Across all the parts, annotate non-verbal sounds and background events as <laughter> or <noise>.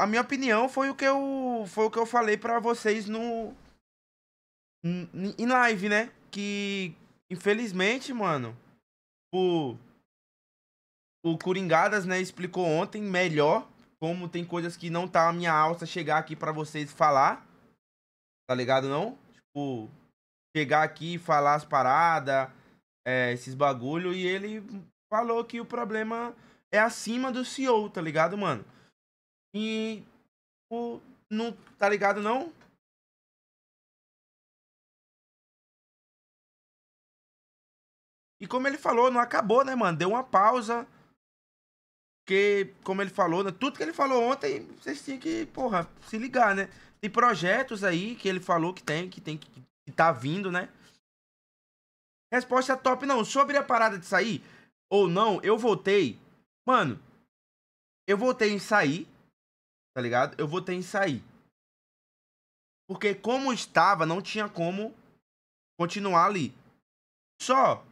a minha opinião foi o que eu foi o que eu falei para vocês no em live, né? Que infelizmente, mano, o o Coringadas, né, explicou ontem melhor como tem coisas que não tá a minha alça chegar aqui para vocês falar. Tá ligado não? Tipo, chegar aqui e falar as paradas, é, esses bagulho e ele falou que o problema é acima do CEO, tá ligado, mano? E o não tá ligado não? E como ele falou, não acabou, né, mano? Deu uma pausa. Porque, como ele falou, né? tudo que ele falou ontem, vocês tinham que, porra, se ligar, né? Tem projetos aí que ele falou que tem, que tem que, que tá vindo, né? Resposta top, não. Sobre a parada de sair ou não, eu voltei. Mano, eu voltei em sair tá ligado? Eu votei em sair. Porque como estava, não tinha como continuar ali. Só.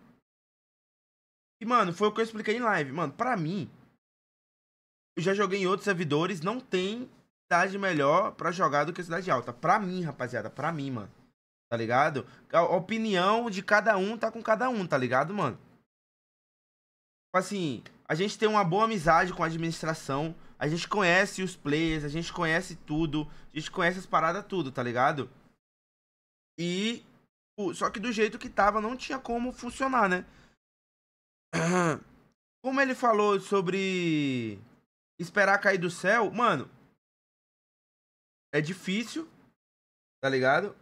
E, mano, foi o que eu expliquei em live. Mano, pra mim, eu já joguei em outros servidores, não tem cidade melhor para jogar do que cidade alta. Pra mim, rapaziada, pra mim, mano. Tá ligado? A opinião de cada um tá com cada um, tá ligado, mano? Tipo assim, a gente tem uma boa amizade com a administração a gente conhece os players, a gente conhece tudo, a gente conhece as paradas tudo, tá ligado? E. Só que do jeito que tava, não tinha como funcionar, né? <clears throat> Como ele falou sobre esperar cair do céu, mano. É difícil, tá ligado?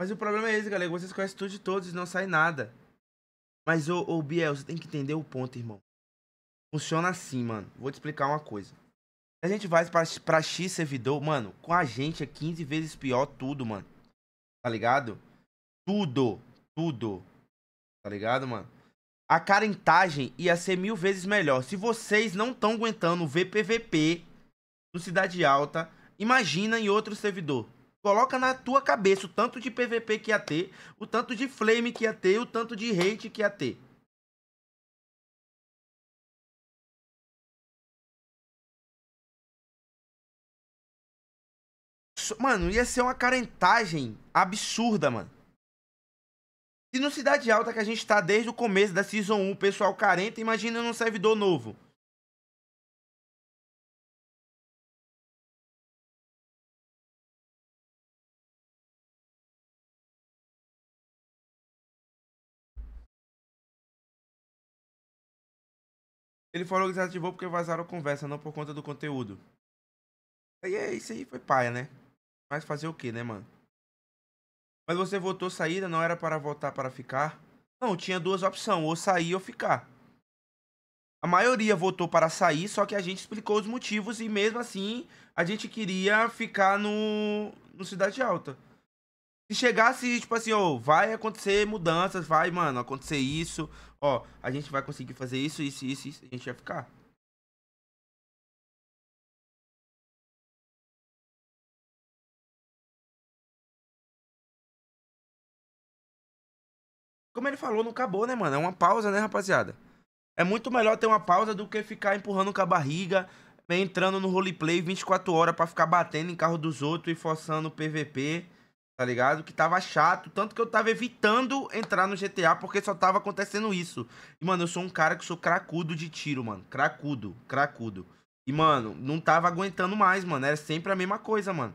Mas o problema é esse, galera. Vocês conhecem tudo de todos e não sai nada. Mas, ô, ô Biel, você tem que entender o ponto, irmão. Funciona assim, mano. Vou te explicar uma coisa. A gente vai pra, pra X servidor, mano, com a gente é 15 vezes pior tudo, mano. Tá ligado? Tudo. Tudo. Tá ligado, mano? A carentagem ia ser mil vezes melhor. Se vocês não estão aguentando o VPVP no Cidade Alta, imagina em outro servidor. Coloca na tua cabeça o tanto de PVP que ia ter, o tanto de flame que ia ter, o tanto de hate que ia ter. Mano, ia ser uma carentagem absurda, mano. e no Cidade Alta que a gente tá desde o começo da Season 1, o pessoal carente, imagina num servidor novo. Ele falou que desativou porque vazaram a conversa, não por conta do conteúdo. E é isso aí, foi paia, né? Mas fazer o que, né, mano? Mas você votou saída, não era para votar para ficar? Não, tinha duas opções, ou sair ou ficar. A maioria votou para sair, só que a gente explicou os motivos e mesmo assim a gente queria ficar no, no Cidade Alta. Se chegasse, tipo assim, ó, vai acontecer mudanças, vai, mano, acontecer isso, ó, a gente vai conseguir fazer isso, isso, isso, isso, a gente vai ficar. Como ele falou, não acabou, né, mano? É uma pausa, né, rapaziada? É muito melhor ter uma pausa do que ficar empurrando com a barriga, entrando no roleplay 24 horas para ficar batendo em carro dos outros e forçando o PVP tá ligado? Que tava chato, tanto que eu tava evitando entrar no GTA porque só tava acontecendo isso. E, mano, eu sou um cara que sou cracudo de tiro, mano. Cracudo, cracudo. E, mano, não tava aguentando mais, mano. Era sempre a mesma coisa, mano.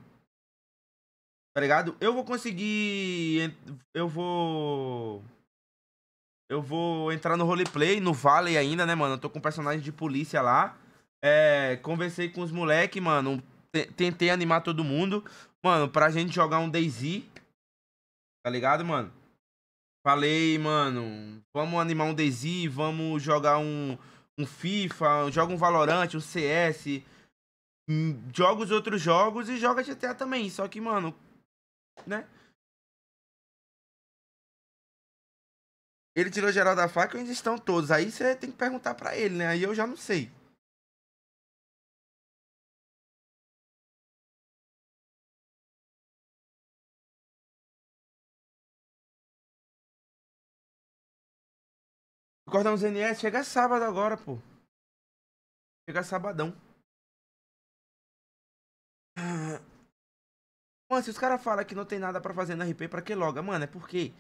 Tá ligado? Eu vou conseguir. Eu vou. Eu vou entrar no roleplay, no Valley ainda, né, mano? Eu tô com um personagem de polícia lá. É, conversei com os moleque, mano tentei animar todo mundo, mano, pra gente jogar um DayZ, tá ligado, mano? Falei, mano, vamos animar um DayZ, vamos jogar um, um FIFA, joga um Valorant, um CS, hum, joga os outros jogos e joga GTA também, só que, mano, né? Ele tirou geral da faca e ainda estão todos. Aí você tem que perguntar para ele, né? Aí eu já não sei. Cordão ZNS chega sábado agora, pô. Chega sabadão. Ah. Mano, se os caras falam que não tem nada para fazer na RP, pra que logo? Mano, é porque.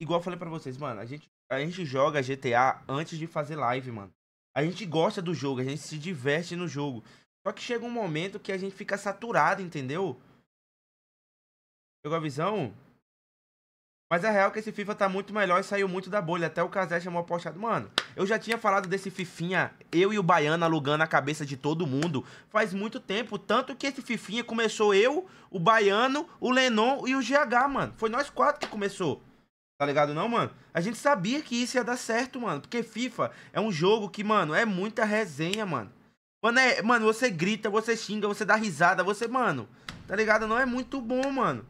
Igual eu falei pra vocês, mano, a gente, a gente joga GTA antes de fazer live, mano. A gente gosta do jogo, a gente se diverte no jogo. Só que chega um momento que a gente fica saturado, entendeu? Pegou a visão? Mas é real que esse FIFA tá muito melhor e saiu muito da bolha. Até o Casé chamou a Mano, eu já tinha falado desse Fifinha, eu e o Baiano alugando a cabeça de todo mundo, faz muito tempo. Tanto que esse Fifinha começou eu, o Baiano, o Lenon e o GH, mano. Foi nós quatro que começou. Tá ligado não, mano? A gente sabia que isso ia dar certo, mano. Porque FIFA é um jogo que, mano, é muita resenha, mano. Mano, é, mano você grita, você xinga, você dá risada, você, mano. Tá ligado? Não é muito bom, mano.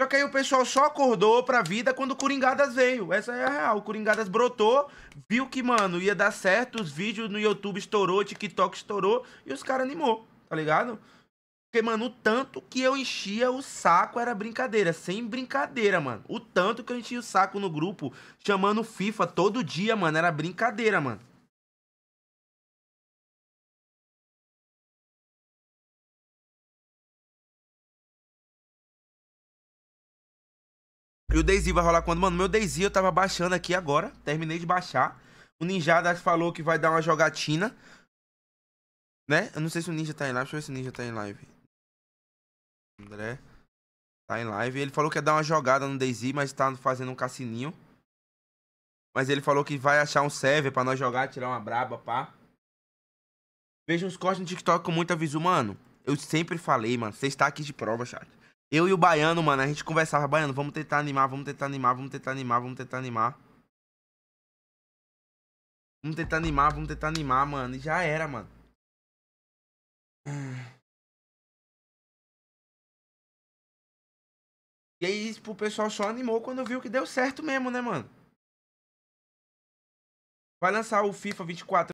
Só que aí o pessoal só acordou pra vida quando o Coringadas veio. Essa é a real. O Coringadas brotou, viu que, mano, ia dar certo, os vídeos no YouTube estourou, TikTok estourou, e os caras animou, tá ligado? Porque, mano, o tanto que eu enchia o saco era brincadeira, sem brincadeira, mano. O tanto que eu enchia o saco no grupo, chamando FIFA todo dia, mano, era brincadeira, mano. E o Daisy vai rolar quando? Mano, meu Daisy eu tava baixando aqui agora. Terminei de baixar. O Ninjada falou que vai dar uma jogatina. Né? Eu não sei se o Ninja tá em live. Deixa eu ver se o Ninja tá em live. André tá em live. Ele falou que ia dar uma jogada no Daisy, mas tá fazendo um cassininho. Mas ele falou que vai achar um server pra nós jogar, tirar uma braba, pá. Veja os cortes no TikTok com muita visu, mano. Eu sempre falei, mano. Você está aqui de prova, chat. Eu e o Baiano, mano, a gente conversava, Baiano, vamos tentar animar, vamos tentar animar, vamos tentar animar, vamos tentar animar. Vamos tentar animar, vamos tentar animar, mano. E já era, mano. <sighs> E aí, tipo, o pessoal só animou quando viu que deu certo mesmo, né, mano? Vai lançar o FIFA 24